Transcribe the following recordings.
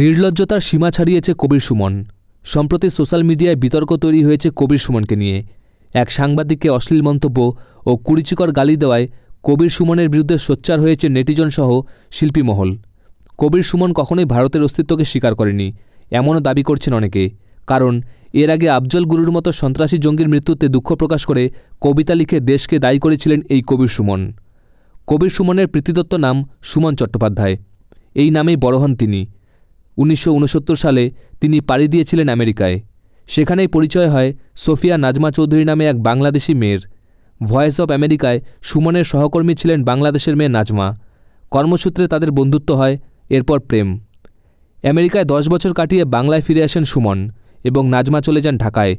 নির্লজ্জতার সীমা ছাড়িয়েছে কবির সুমন সম্প্রতি সোশ্যাল মিডিয়ায় বিতর্ক তৈরি হয়েছে কবির সুমনকে নিয়ে এক সাংবাদিককে অশ্লীল মন্তব্য ও কুড়িচিকর গালি দেওয়ায় কবির সুমনের বিরুদ্ধে সোচ্চার হয়েছে নেটিজন সহ শিল্পী মহল কবির সুমন কখনোই ভারতের অস্তিত্বকে স্বীকার করেনি এমনও দাবি করছেন অনেকে কারণ এর আগে আফজল গুরুর মতো সন্ত্রাসী জঙ্গির মৃত্যুতে দুঃখ প্রকাশ করে কবিতা লিখে দেশকে দায়ী করেছিলেন এই কবির সুমন কবির সুমনের প্রীতিদত্ত নাম সুমন চট্টোপাধ্যায় এই নামেই বড় হন তিনি উনিশশো সালে তিনি পাড়ি দিয়েছিলেন আমেরিকায় সেখানেই পরিচয় হয় সোফিয়া নাজমা চৌধুরী নামে এক বাংলাদেশি মেয়ের ভয়েস অব আমেরিকায় সুমনের সহকর্মী ছিলেন বাংলাদেশের মেয়ে নাজমা কর্মসূত্রে তাদের বন্ধুত্ব হয় এরপর প্রেম আমেরিকায় দশ বছর কাটিয়ে বাংলায় ফিরে আসেন সুমন এবং নাজমা চলে যান ঢাকায়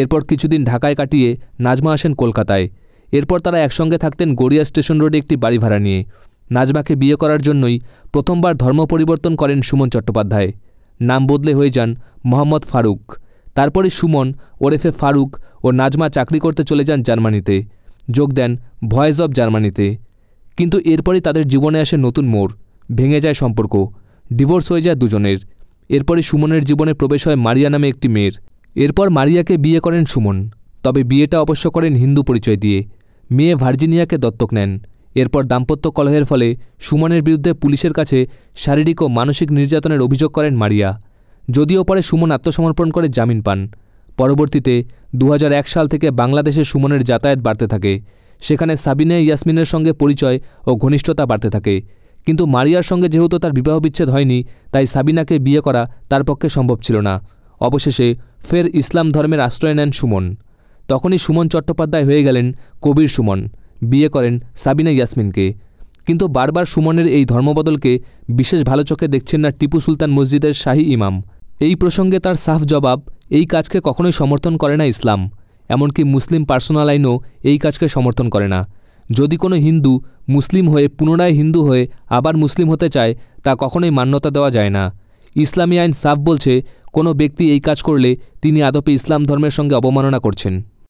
এরপর কিছুদিন ঢাকায় কাটিয়ে নাজমা আসেন কলকাতায় এরপর তারা একসঙ্গে থাকতেন গড়িয়া স্টেশন রোডে একটি বাড়ি ভাড়া নিয়ে নাজমাকে বিয়ে করার জন্যই প্রথমবার ধর্ম পরিবর্তন করেন সুমন চট্টোপাধ্যায় নাম বদলে হয়ে যান মোহাম্মদ ফারুক তারপরে সুমন ওরেফে ফারুক ও নাজমা চাকরি করতে চলে যান জার্মানিতে যোগ দেন ভয়েস অব জার্মানিতে কিন্তু এরপরই তাদের জীবনে আসে নতুন মোড় ভেঙে যায় সম্পর্ক ডিভোর্স হয়ে যায় দুজনের এরপরে সুমনের জীবনে প্রবেশ হয় মারিয়া নামে একটি মেয়ের এরপর মারিয়াকে বিয়ে করেন সুমন তবে বিয়েটা অবশ্য করেন হিন্দু পরিচয় দিয়ে মেয়ে ভার্জিনিয়াকে দত্তক নেন এরপর দাম্পত্য কলহের ফলে সুমনের বিরুদ্ধে পুলিশের কাছে শারীরিক ও মানসিক নির্যাতনের অভিযোগ করেন মারিয়া যদিও পরে সুমন আত্মসমর্পণ করে জামিন পান পরবর্তীতে দু সাল থেকে বাংলাদেশে সুমনের যাতায়াত বাড়তে থাকে সেখানে সাবিনে ইয়াসমিনের সঙ্গে পরিচয় ও ঘনিষ্ঠতা বাড়তে থাকে কিন্তু মারিয়ার সঙ্গে যেহেতু তার বিবাহ বিচ্ছেদ হয়নি তাই সাবিনাকে বিয়ে করা তার পক্ষে সম্ভব ছিল না অবশেষে ফের ইসলাম ধর্মের আশ্রয় নেন সুমন তখনই সুমন চট্টোপাধ্যায় হয়ে গেলেন কবির সুমন বিয়ে করেন সাবিনা ইয়াসমিনকে কিন্তু বারবার সুমনের এই ধর্মবদলকে বিশেষ ভালো চোখে দেখছেন না টিপু সুলতান মসজিদের শাহী ইমাম এই প্রসঙ্গে তার সাফ জবাব এই কাজকে কখনোই সমর্থন করে না ইসলাম এমনকি মুসলিম পার্সোনাল আইনও এই কাজকে সমর্থন করে না যদি কোনো হিন্দু মুসলিম হয়ে পুনরায় হিন্দু হয়ে আবার মুসলিম হতে চায় তা কখনোই মান্যতা দেওয়া যায় না ইসলামী আইন সাফ বলছে কোনো ব্যক্তি এই কাজ করলে তিনি আদপে ইসলাম ধর্মের সঙ্গে অবমাননা করছেন